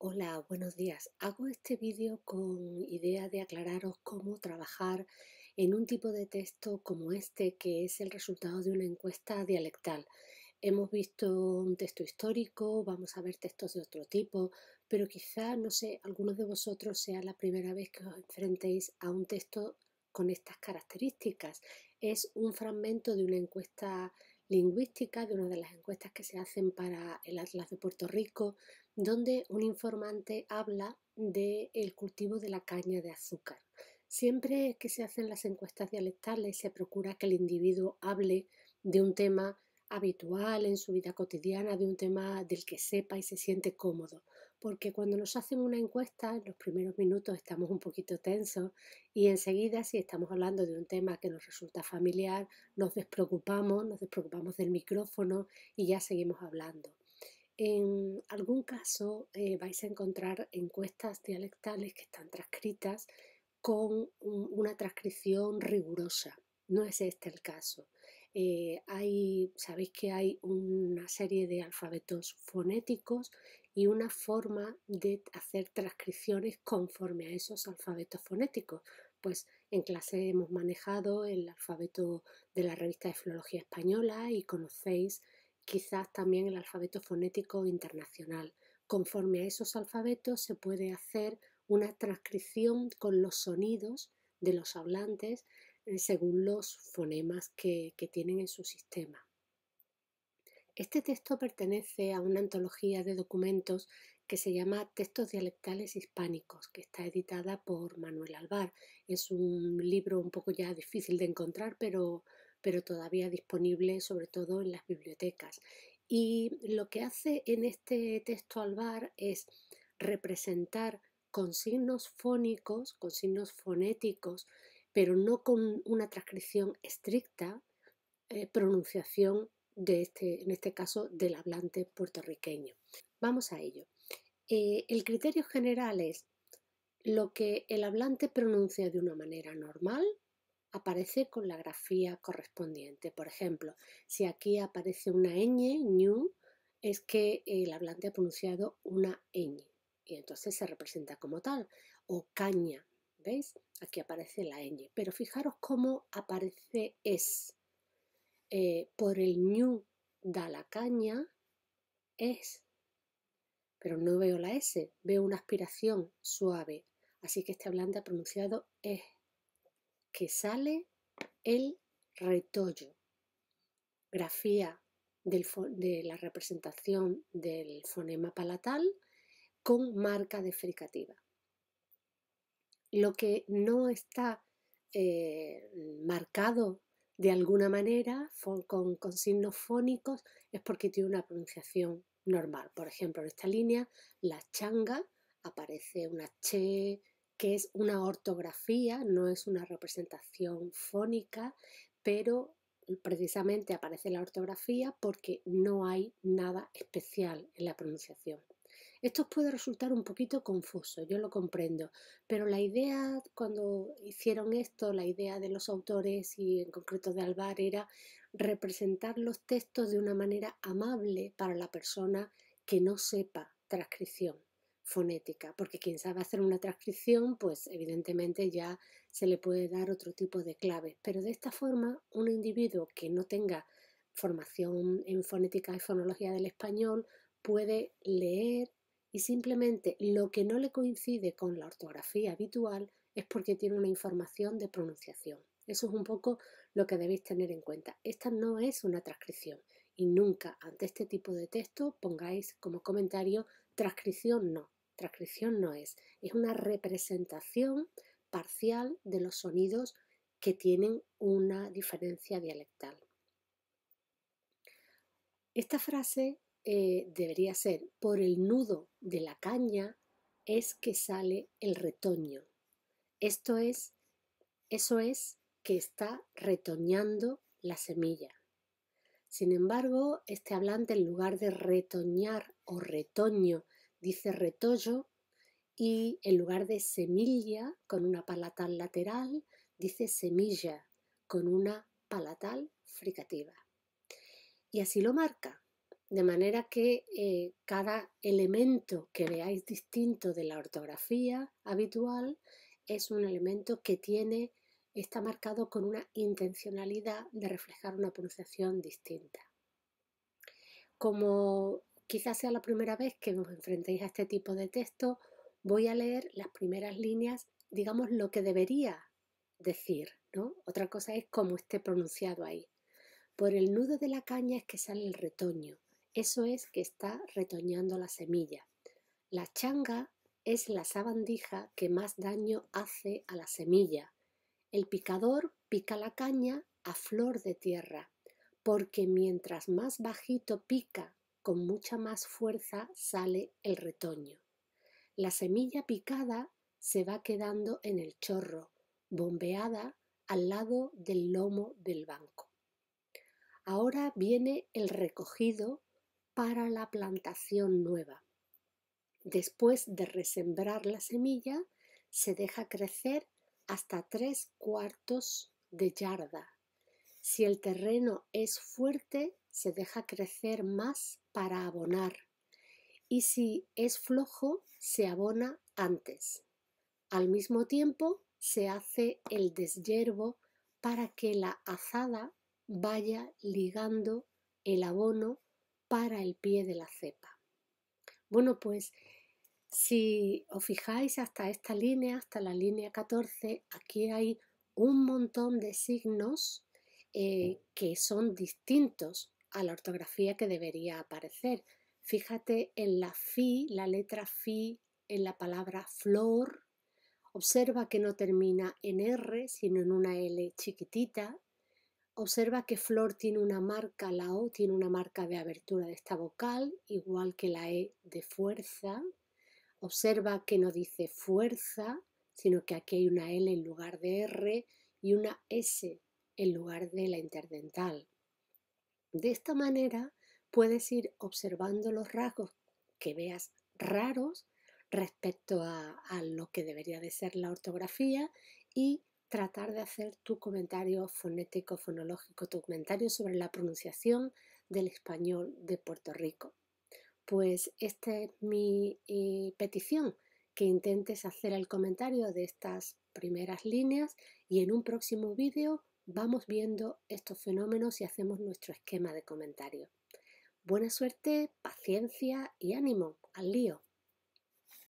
Hola, buenos días. Hago este vídeo con idea de aclararos cómo trabajar en un tipo de texto como este, que es el resultado de una encuesta dialectal. Hemos visto un texto histórico, vamos a ver textos de otro tipo, pero quizá, no sé, algunos de vosotros sea la primera vez que os enfrentéis a un texto con estas características. Es un fragmento de una encuesta lingüística de una de las encuestas que se hacen para el Atlas de Puerto Rico, donde un informante habla del cultivo de la caña de azúcar. Siempre que se hacen las encuestas dialectales se procura que el individuo hable de un tema habitual en su vida cotidiana, de un tema del que sepa y se siente cómodo porque cuando nos hacen una encuesta, en los primeros minutos estamos un poquito tensos y enseguida, si estamos hablando de un tema que nos resulta familiar, nos despreocupamos, nos despreocupamos del micrófono y ya seguimos hablando. En algún caso eh, vais a encontrar encuestas dialectales que están transcritas con una transcripción rigurosa. No es este el caso. Eh, hay, sabéis que hay una serie de alfabetos fonéticos y una forma de hacer transcripciones conforme a esos alfabetos fonéticos. Pues en clase hemos manejado el alfabeto de la revista de Filología Española y conocéis quizás también el alfabeto fonético internacional. Conforme a esos alfabetos se puede hacer una transcripción con los sonidos de los hablantes eh, según los fonemas que, tienen en su sistema. Este texto pertenece a una antología de documentos que se llama Textos dialectales hispánicos, que está editada por Manuel Alvar. Es un libro un poco ya difícil de encontrar, pero, pero todavía disponible sobre todo en las bibliotecas. Y lo que hace en este texto Alvar es representar con signos fónicos, con signos fonéticos, pero no con una transcripción estricta, eh, pronunciación de este, en este caso, del hablante puertorriqueño. Vamos a ello. Eh, el criterio general es lo que el hablante pronuncia de una manera normal aparece con la grafía correspondiente. Por ejemplo, si aquí aparece una ñ, ñu, es que el hablante ha pronunciado una ñ y entonces se representa como tal. O caña, ¿Veis? Aquí aparece la ñ, pero fijaros cómo aparece es. Eh, por el ñu da la caña, es. Pero no veo la S, veo una aspiración suave. Así que este hablante ha pronunciado es. Que sale el retollo. Grafía de la representación del fonema palatal con marca de fricativa lo que no está eh, marcado de alguna manera con, con signos fónicos es porque tiene una pronunciación normal. Por ejemplo, en esta línea, la changa, aparece una che, que es una ortografía, no es una representación fónica, pero precisamente aparece la ortografía porque no hay nada especial en la pronunciación. Esto puede resultar un poquito confuso, yo lo comprendo, pero la idea cuando hicieron esto, la idea de los autores y en concreto de Alvar era representar los textos de una manera amable para la persona que no sepa transcripción fonética, porque quien sabe hacer una transcripción, pues evidentemente ya se le puede dar otro tipo de claves, pero de esta forma un individuo que no tenga formación en fonética y fonología del español puede leer y simplemente lo que no le coincide con la ortografía habitual es porque tiene una información de pronunciación. Eso es un poco lo que debéis tener en cuenta. Esta no es una transcripción y nunca ante este tipo de texto pongáis como comentario transcripción no. Transcripción no es. Es una representación parcial de los sonidos que tienen una diferencia dialectal. Esta frase eh, debería ser, por el nudo de la caña es que sale el retoño. Esto es, eso es que está retoñando la semilla. Sin embargo, este hablante en lugar de retoñar o retoño dice retollo y en lugar de semilla con una palatal lateral dice semilla con una palatal fricativa. Y así lo marca. De manera que eh, cada elemento que veáis distinto de la ortografía habitual es un elemento que tiene, está marcado con una intencionalidad de reflejar una pronunciación distinta. Como quizás sea la primera vez que os enfrentéis a este tipo de texto, voy a leer las primeras líneas, digamos lo que debería decir, ¿no? Otra cosa es cómo esté pronunciado ahí. Por el nudo de la caña es que sale el retoño eso es que está retoñando la semilla. La changa es la sabandija que más daño hace a la semilla. El picador pica la caña a flor de tierra, porque mientras más bajito pica, con mucha más fuerza sale el retoño. La semilla picada se va quedando en el chorro, bombeada al lado del lomo del banco. Ahora viene el recogido para la plantación nueva. Después de resembrar la semilla, se deja crecer hasta tres cuartos de yarda. Si el terreno es fuerte, se deja crecer más para abonar y si es flojo, se abona antes. Al mismo tiempo, se hace el deshiervo para que la azada vaya ligando el abono para el pie de la cepa. Bueno, pues si os fijáis hasta esta línea, hasta la línea 14, aquí hay un montón de signos eh, que son distintos a la ortografía que debería aparecer. Fíjate en la fi, la letra fi, en la palabra flor. Observa que no termina en R, sino en una L chiquitita. Observa que flor tiene una marca, la O tiene una marca de abertura de esta vocal, igual que la E de fuerza. Observa que no dice fuerza, sino que aquí hay una L en lugar de R y una S en lugar de la interdental. De esta manera puedes ir observando los rasgos que veas raros respecto a, lo que debería de ser la ortografía y tratar de hacer tu comentario fonético, fonológico, tu comentario sobre la pronunciación del español de Puerto Rico. Pues esta es mi eh, petición, que intentes hacer el comentario de estas primeras líneas y en un próximo vídeo vamos viendo estos fenómenos y hacemos nuestro esquema de comentario. Buena suerte, paciencia y ánimo al lío.